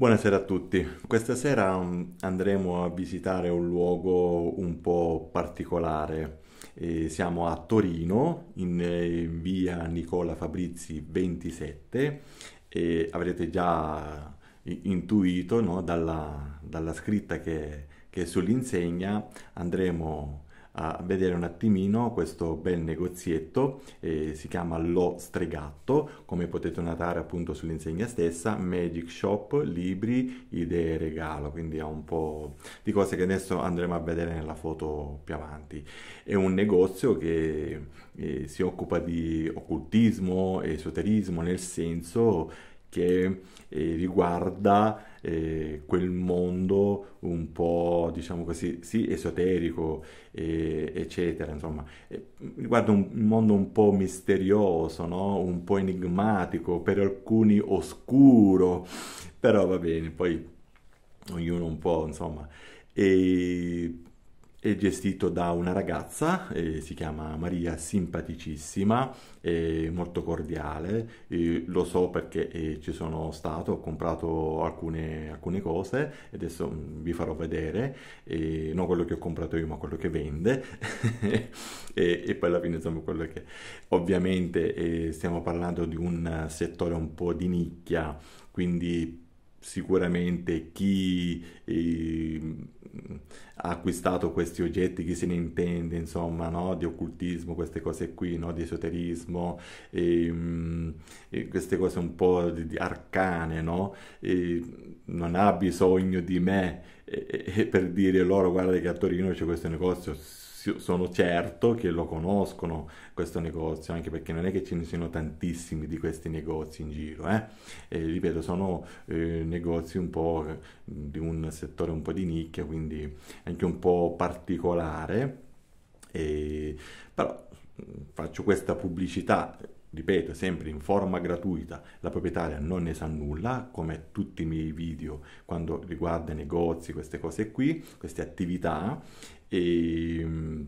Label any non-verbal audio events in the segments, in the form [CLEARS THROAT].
Buonasera a tutti, questa sera mm, andremo a visitare un luogo un po' particolare. E siamo a Torino, in eh, via Nicola Fabrizi 27 e avrete già eh, intuito no, dalla, dalla, scritta che, che sull'insegna andremo a vedere un attimino questo bel negozietto, eh, si chiama Lo Stregatto, come potete notare appunto sull'insegna stessa, Magic Shop, libri, idee, regalo, quindi ha un po' di cose che adesso andremo a vedere nella foto più avanti. È un negozio che eh, si occupa di occultismo, esoterismo, nel senso che eh, riguarda eh, quel mondo un po', diciamo così, sì, esoterico, eh, eccetera, insomma, eh, riguarda un mondo un po' misterioso, no? un po' enigmatico, per alcuni oscuro, però va bene, poi ognuno un po', insomma. E è gestito da una ragazza, eh, si chiama Maria, simpaticissima, eh, molto cordiale, eh, lo so perché eh, ci sono stato, ho comprato alcune, alcune cose e adesso mm, vi farò vedere, non quello che ho comprato io ma quello che vende [LAUGHS] e, e, poi alla fine insomma quello che ovviamente eh, stiamo parlando di un settore un po' di nicchia, quindi sicuramente chi eh, ha acquistato questi oggetti, chi se ne intende, insomma, no? di occultismo, queste cose qui, no? di esoterismo, e, ehm, e queste cose un po' di, di arcane, no? non ha bisogno di me e, per dire loro, guarda che a Torino c'è questo negozio sono certo che lo conoscono questo negozio, anche perché non è che ce ne siano tantissimi di questi negozi in giro. Eh? E, ripeto, sono eh, negozi un po' di un settore un po' di nicchia, quindi anche un po' particolare. E, però faccio questa pubblicità ripeto, sempre in forma gratuita, la proprietaria non ne sa nulla, come tutti i miei video quando riguarda negozi, queste cose qui, queste attività, e, ehm,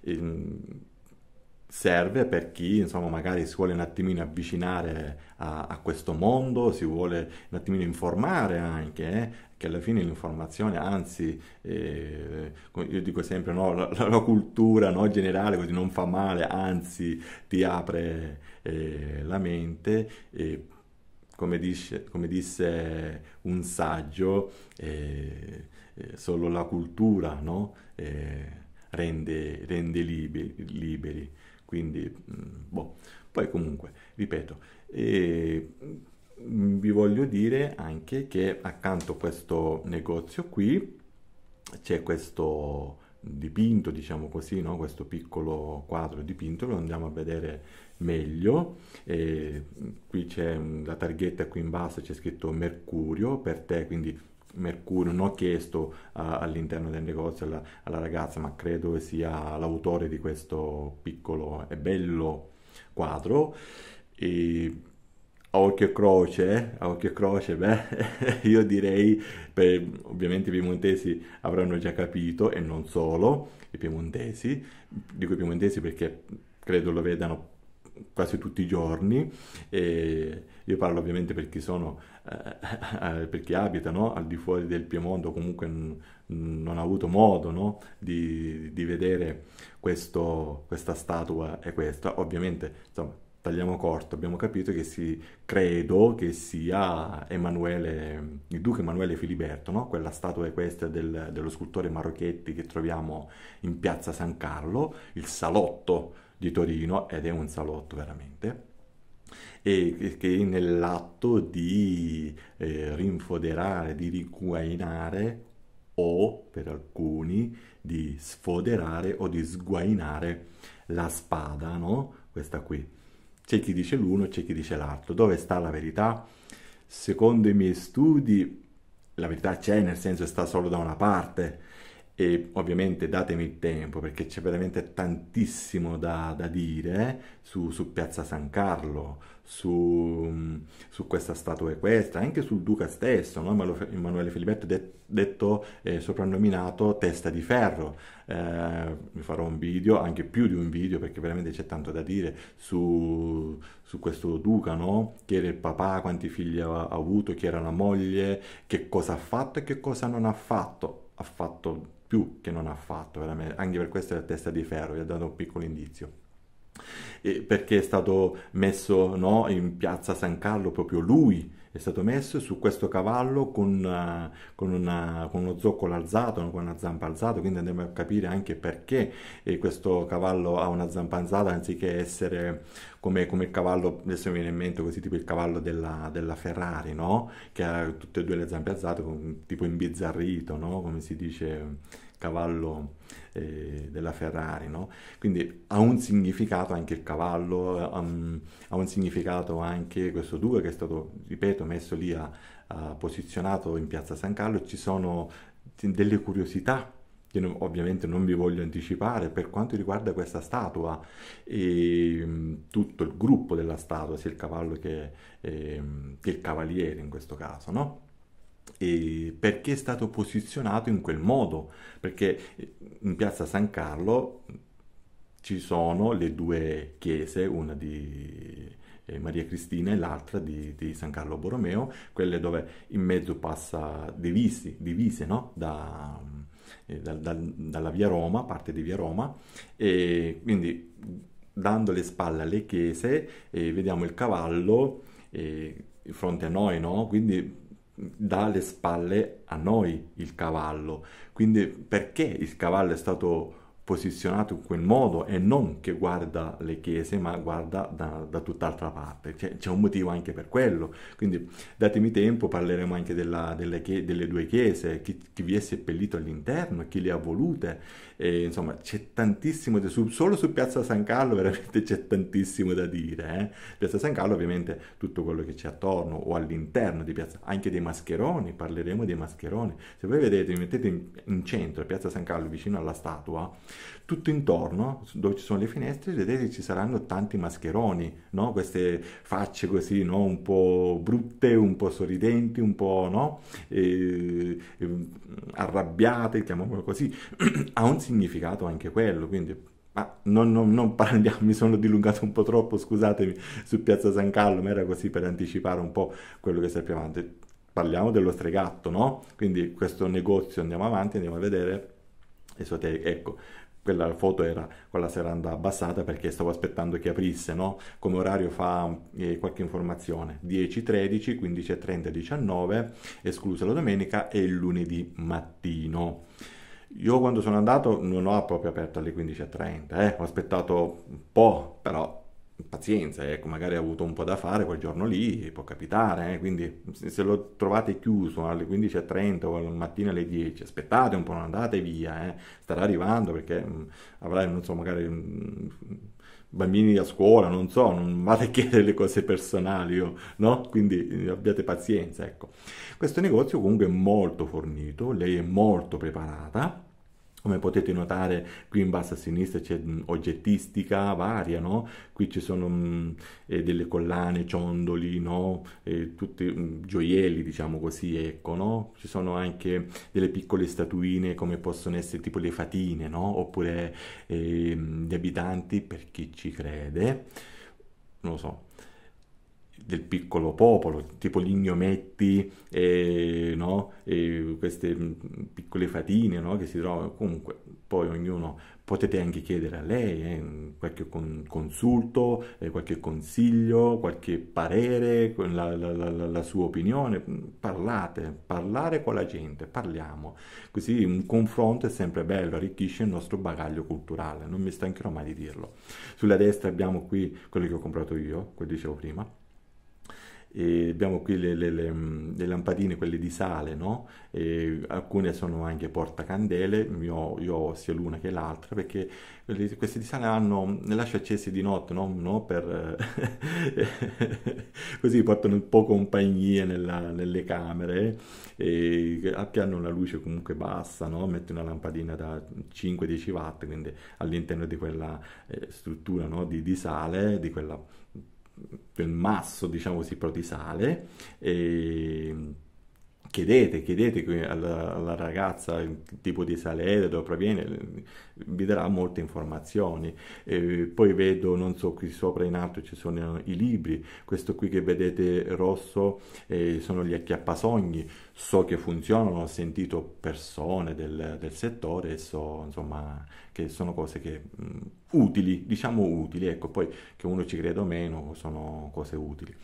e ehm, serve per chi insomma magari si vuole un attimino avvicinare a, a, questo mondo, si vuole un attimino informare anche, eh, che alla fine l'informazione, anzi eh, io dico sempre no, la, la cultura no, generale così non fa male, anzi ti apre eh, la mente. E, come, dice, come disse un saggio, eh, eh, solo la cultura no? eh, rende, rende liberi, liberi, Quindi, mm, boh. Poi comunque, ripeto, eh, vi voglio dire anche che accanto a questo negozio qui c'è questo dipinto, diciamo così, no? questo piccolo quadro dipinto, lo andiamo a vedere meglio. E mm, qui c'è la targhetta qui in basso, c'è scritto Mercurio per te, quindi Mercurio, non ho chiesto uh, all'interno del negozio alla, alla, ragazza, ma credo sia l'autore di questo piccolo e bello quadro. E a occhio croce, a occhio croce, beh, [LAUGHS] io direi, per, ovviamente i piemontesi avranno già capito, e non solo i piemontesi, dico i piemontesi perché credo lo vedano quasi tutti i giorni. E io parlo ovviamente per chi, sono, eh, [LAUGHS] eh, per chi abita no? al di fuori del Piemonte o comunque n- non ha avuto modo no? di, di, vedere questo, questa statua e questa. Ovviamente, insomma, tagliamo corto, abbiamo capito che si, credo che sia Emanuele, il duca Emanuele Filiberto, no? quella statua equestre del, dello scultore Marocchetti che troviamo in piazza San Carlo, il salotto di Torino, ed è un salotto veramente, e che nell'atto di eh, rinfoderare, di riguainare o per alcuni di sfoderare o di sguainare la spada, no? Questa qui c'è chi dice l'uno, c'è chi dice l'altro. Dove sta la verità? Secondo i miei studi, la verità c'è, nel senso che sta solo da una parte e ovviamente datemi il tempo perché c'è veramente tantissimo da, da dire eh, su, su, Piazza San Carlo, su, mm, su, questa statua equestra, anche sul duca stesso, no? Emanuele Filippetto det, detto eh, soprannominato Testa di Ferro. Eh, farò un video, anche più di un video perché veramente c'è tanto da dire su, su questo duca, no? chi era il papà, quanti figli ha avuto, chi era la moglie, che cosa ha fatto e che cosa non ha fatto. Ha fatto più che non ha fatto, veramente. anche per questo è la testa di ferro, vi ha dato un piccolo indizio. E perché è stato messo no, in piazza San Carlo proprio lui è stato messo su questo cavallo con, eh, con, una, con uno zoccolo alzato, con una zampa alzata, quindi andremo a capire anche perché eh, questo cavallo ha una zampa alzata anziché essere come, come, il cavallo, adesso mi viene in mente così, tipo il cavallo della, della Ferrari, no? Che ha tutte e due le zampe alzate, tipo imbizzarrito, no? Come si dice cavallo eh, della Ferrari, no? Quindi ha un significato anche il cavallo, um, ha un significato anche questo 2 che è stato, ripeto, messo lì, a, a, posizionato in piazza San Carlo, ci sono delle curiosità che non, ovviamente non vi voglio anticipare per quanto riguarda questa statua e mh, um, tutto il gruppo della statua, sia il cavallo che, eh, che il cavaliere in questo caso, no? e perché è stato posizionato in quel modo, perché eh, in piazza San Carlo ci sono le due chiese, una di eh, Maria Cristina e l'altra di, di, San Carlo Borromeo, quelle dove in mezzo passa divisi, divise no? da, da, eh, da, dalla via Roma, parte di via Roma, e quindi dando le spalle alle chiese eh, vediamo il cavallo eh, fronte a noi, no? quindi dà le spalle a noi il cavallo. Quindi perché il cavallo è stato posizionato in quel modo e non che guarda le chiese ma guarda da, da tutt'altra parte, c'è, c'è, un motivo anche per quello, quindi datemi tempo, parleremo anche della, delle, delle, due chiese, chi, chi, vi è seppellito all'interno, chi le ha volute, e, insomma c'è tantissimo, su, solo su Piazza San Carlo veramente c'è tantissimo da dire, eh? Piazza San Carlo ovviamente tutto quello che c'è attorno o all'interno di Piazza, anche dei mascheroni, parleremo dei mascheroni, se voi vedete, mi mettete in, in centro Piazza San Carlo vicino alla statua, tutto intorno dove ci sono le finestre vedete ci saranno tanti mascheroni no? queste facce così no? un po' brutte un po' sorridenti un po' no? e, e, mm, arrabbiate chiamiamolo così [CLEARS THROAT] ha un significato anche quello quindi Ah, non, non, non, parliamo, mi sono dilungato un po' troppo, scusatemi, su Piazza San Carlo, ma era così per anticipare un po' quello che sappiamo avanti. Parliamo dello stregatto, no? Quindi questo negozio andiamo avanti, andiamo a vedere esoterico. Ecco, quella foto era, quella si era abbassata perché stavo aspettando che aprisse, no? come orario fa eh, qualche informazione, 10, 13, 15, 30, 19, esclusa la domenica e il lunedì mattino. Io quando sono andato non ho proprio aperto alle 15.30, eh? ho aspettato un po', però pazienza, ecco, magari ha avuto un po' da fare quel giorno lì, può capitare, eh? quindi se lo trovate chiuso alle 15.30 o al mattino alle 10, aspettate un po', non andate via, eh? starà arrivando perché mh, mm, avrai, non so, magari mh, mm, bambini a scuola, non so, non vale a [LAUGHS] chiedere le cose personali, no? Quindi eh, abbiate pazienza, ecco. Questo negozio comunque è molto fornito, lei è molto preparata, come potete notare qui in basso a sinistra c'è oggettistica varia, no? qui ci sono mh, mm, eh, delle collane, ciondoli, no? eh, tutti mh, mm, gioielli diciamo così, ecco, no? ci sono anche delle piccole statuine come possono essere tipo le fatine no oppure eh, gli abitanti per chi ci crede, non lo so del piccolo popolo, tipo gli ignometti, eh, no? eh, queste mm, piccole fatine no? che si trovano. Comunque, poi ognuno potete anche chiedere a lei eh, qualche con, consulto, eh, qualche consiglio, qualche parere, la, la, la, la, sua opinione. Parlate, parlare con la gente, parliamo. Così un confronto è sempre bello, arricchisce il nostro bagaglio culturale. Non mi stancherò mai di dirlo. Sulla destra abbiamo qui quello che ho comprato io, quello che dicevo prima e abbiamo qui le, le, le, mm, le, lampadine, quelle di sale, no? alcune sono anche portacandele, io, io ho sia l'una che l'altra, perché queste di sale hanno, le lascio accese di notte, no? no per, eh, [LAUGHS] così portano un po' compagnia nella, nelle camere, eh, e, che hanno una luce comunque bassa, no? metti una lampadina da 5-10 watt, quindi all'interno di quella eh, struttura no? di, di sale, di quella del masso, diciamo così, protisale. E chiedete, chiedete alla, alla, ragazza il tipo di salere, dove proviene, vi darà molte informazioni. Eh, poi vedo, non so, qui sopra in alto ci sono i libri, questo qui che vedete rosso eh, sono gli acchiappasogni, so che funzionano, ho sentito persone del, del settore e so insomma che sono cose che, mh, mm, utili, diciamo utili, ecco, poi che uno ci creda o meno sono cose utili.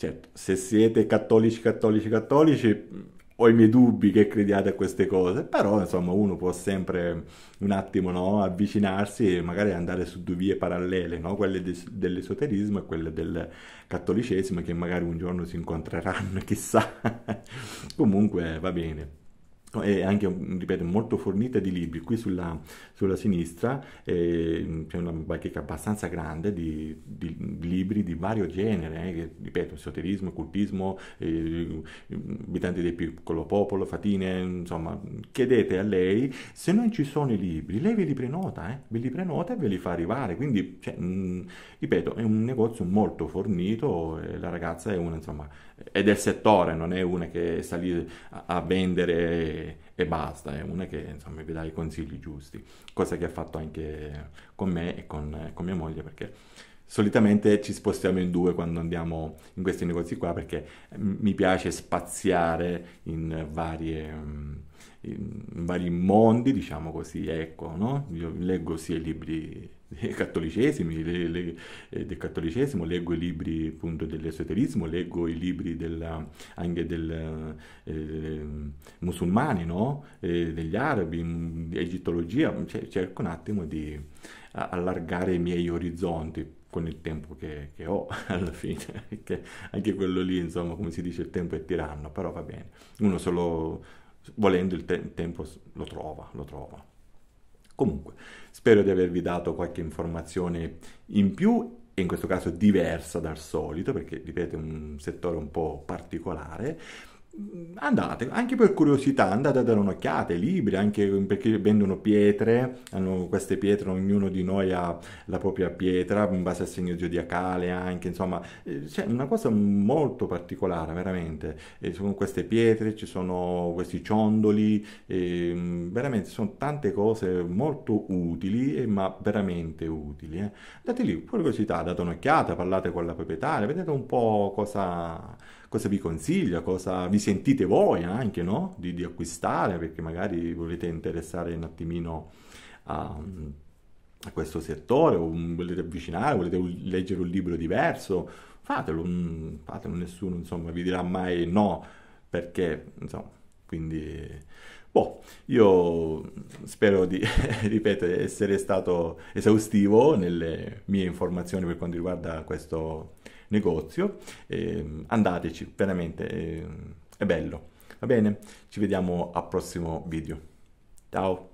Certo, se siete cattolici, cattolici, cattolici, ho i miei dubbi che crediate a queste cose, però insomma uno può sempre un attimo no, avvicinarsi e magari andare su due vie parallele, no? quelle de- dell'esoterismo e quelle del cattolicesimo che magari un giorno si incontreranno, [LAUGHS] chissà. Comunque va bene e anche, ripeto, molto fornita di libri. Qui sulla, sulla sinistra eh, c'è una bacheca abbastanza grande di, di, libri di vario genere, eh, che, ripeto, esoterismo, cultismo, eh, abitanti del piccolo popolo, fatine, insomma, chiedete a lei, se non ci sono i libri, lei ve li prenota, eh, ve li prenota e ve li fa arrivare. Quindi, cioè, mh, ripeto, è un negozio molto fornito, la ragazza è una, insomma, è del settore, non è una che sta lì a, a vendere e, basta, è una che insomma vi dà i consigli giusti, cosa che ha fatto anche con me e con, eh, con mia moglie perché solitamente ci spostiamo in due quando andiamo in questi negozi qua perché eh, mi piace spaziare in, varie, mm, in vari mondi, diciamo così, ecco, no? Io leggo sia libri [LAUGHS] cattolicesimi, le, le, eh, del cattolicesimo, leggo i libri appunto dell'esoterismo, leggo i libri della, anche del eh, musulmani, no? eh, degli arabi, mm, egittologia, mm, cioè, cerco un attimo di allargare i miei orizzonti con il tempo che, che ho [LAUGHS] alla fine, che anche quello lì insomma come si dice il tempo è tiranno, però va bene, uno solo volendo il, te- il tempo lo trova, lo trova. Comunque, spero di avervi dato qualche informazione in più e in questo caso diversa dal solito, perché ripeto è un settore un po' particolare. Mm, andate, anche per curiosità, andate a dare un'occhiata ai libri, anche perché vendono pietre, hanno queste pietre, ognuno di noi ha la propria pietra, in base al segno zodiacale anche, insomma, eh, c'è una cosa molto particolare, veramente, e eh, sono queste pietre, ci sono questi ciondoli, ehm, veramente sono tante cose molto utili, eh, ma veramente utili. Eh. Date lì, curiosità, date un'occhiata, parlate con la proprietaria, vedete un po' cosa cosa vi consiglia, cosa vi sentite voi anche no? di, di, acquistare, perché magari volete interessare un attimino a, a questo settore, o volete avvicinare, volete leggere un libro diverso, fatelo, mm, fatelo nessuno insomma, vi dirà mai no, perché insomma, quindi... Boh, io spero di, [LAUGHS] ripeto, essere stato esaustivo nelle mie informazioni per quanto riguarda questo negozio. Eh, andateci, veramente eh, è bello. Va bene, ci vediamo al prossimo video. Ciao!